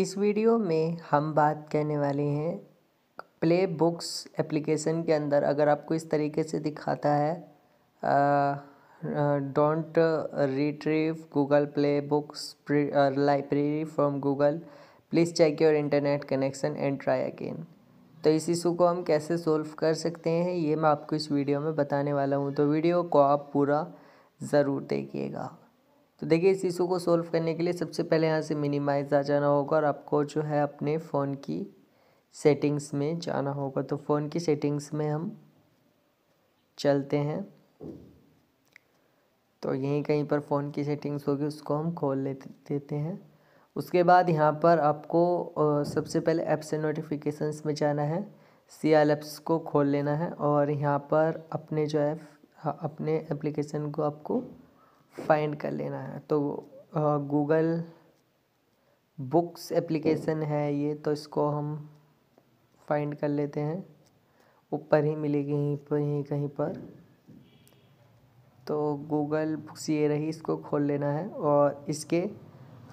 इस वीडियो में हम बात करने वाले हैं प्ले बुक्स एप्लीकेशन के अंदर अगर आपको इस तरीके से दिखाता है don't retrieve Google Play Books library from Google please check your internet connection and try again तो इस इशू को हम कैसे सोल्व कर सकते हैं ये मैं आपको इस वीडियो में बताने वाला हूँ तो वीडियो को आप पूरा ज़रूर देखिएगा तो देखिए इस इशू को सोल्व करने के लिए सबसे पहले यहाँ से मिनिमाइज आ जाना होगा और आपको जो है अपने फ़ोन की सेटिंग्स में जाना होगा तो फ़ोन की सेटिंग्स में हम चलते हैं तो यहीं कहीं पर फ़ोन की सेटिंग्स होगी उसको हम खोल ले देते हैं उसके बाद यहाँ पर आपको सबसे पहले एप्स एंड नोटिफिकेशंस में जाना है सी एल एप्स को खोल लेना है और यहाँ पर अपने जो है अपने एप्लीकेशन को आपको फाइंड कर लेना है तो गूगल बुक्स एप्लीकेशन है ये तो इसको हम फाइंड कर लेते हैं ऊपर ही मिलेगी यहीं पर यहीं कहीं पर तो गूगल बुक्स ये रही इसको खोल लेना है और इसके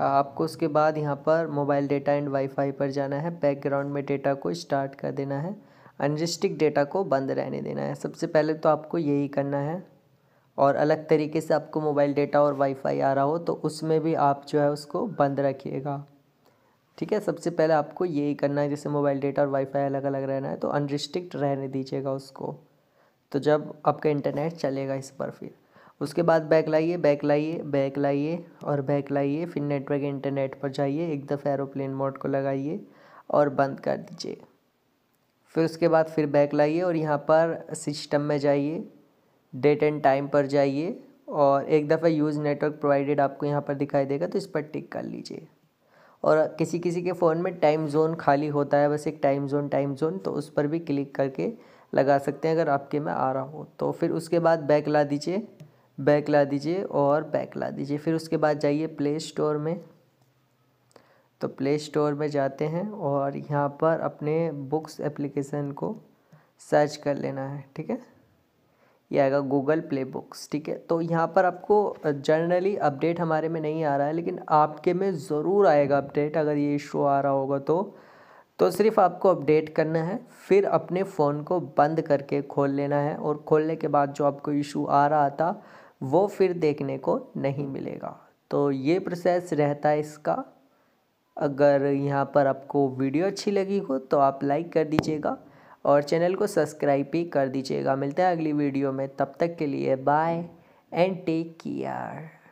आपको उसके बाद यहाँ पर मोबाइल डेटा एंड वाईफाई पर जाना है बैकग्राउंड में डेटा को स्टार्ट कर देना है अनरिस्टिक डेटा को बंद रहने देना है सबसे पहले तो आपको यही करना है और अलग तरीके से आपको मोबाइल डेटा और वाईफाई आ रहा हो तो उसमें भी आप जो है उसको बंद रखिएगा ठीक है सबसे पहले आपको यही करना है जैसे मोबाइल डेटा और वाईफाई अलग अलग रहना है तो अनरिस्ट्रिक्ट रहने दीजिएगा उसको तो जब आपका इंटरनेट चलेगा इस पर फिर उसके बाद बैक लाइए बैक लाइए बैक लाइए और बैक लाइए फिर नेटवर्क इंटरनेट पर जाइए एक दफ़ा एरोप्लेन मोड को लगाइए और बंद कर दीजिए फिर उसके बाद फिर बैक लाइए और यहाँ पर सिस्टम में जाइए डेट एंड टाइम पर जाइए और एक दफ़ा यूज़ नेटवर्क प्रोवाइडेड आपको यहाँ पर दिखाई देगा तो इस पर टिक कर लीजिए और किसी किसी के फ़ोन में टाइम जोन खाली होता है बस एक टाइम जोन टाइम जोन तो उस पर भी क्लिक करके लगा सकते हैं अगर आपके में आ रहा हो तो फिर उसके बाद बैक ला दीजिए बैक ला दीजिए और बैक ला दीजिए फिर उसके बाद जाइए प्ले स्टोर में तो प्ले स्टोर में जाते हैं और यहाँ पर अपने बुक्स एप्लीकेशन को सर्च कर लेना है ठीक है ये आएगा गूगल प्ले बुक्स ठीक है तो यहाँ पर आपको जनरली अपडेट हमारे में नहीं आ रहा है लेकिन आपके में ज़रूर आएगा अपडेट अगर ये इशू आ रहा होगा तो तो सिर्फ आपको अपडेट करना है फिर अपने फ़ोन को बंद करके खोल लेना है और खोलने के बाद जो आपको इशू आ रहा था वो फिर देखने को नहीं मिलेगा तो ये प्रोसेस रहता है इसका अगर यहाँ पर आपको वीडियो अच्छी लगी हो तो आप लाइक कर दीजिएगा और चैनल को सब्सक्राइब भी कर दीजिएगा मिलते हैं अगली वीडियो में तब तक के लिए बाय एंड टेक केयर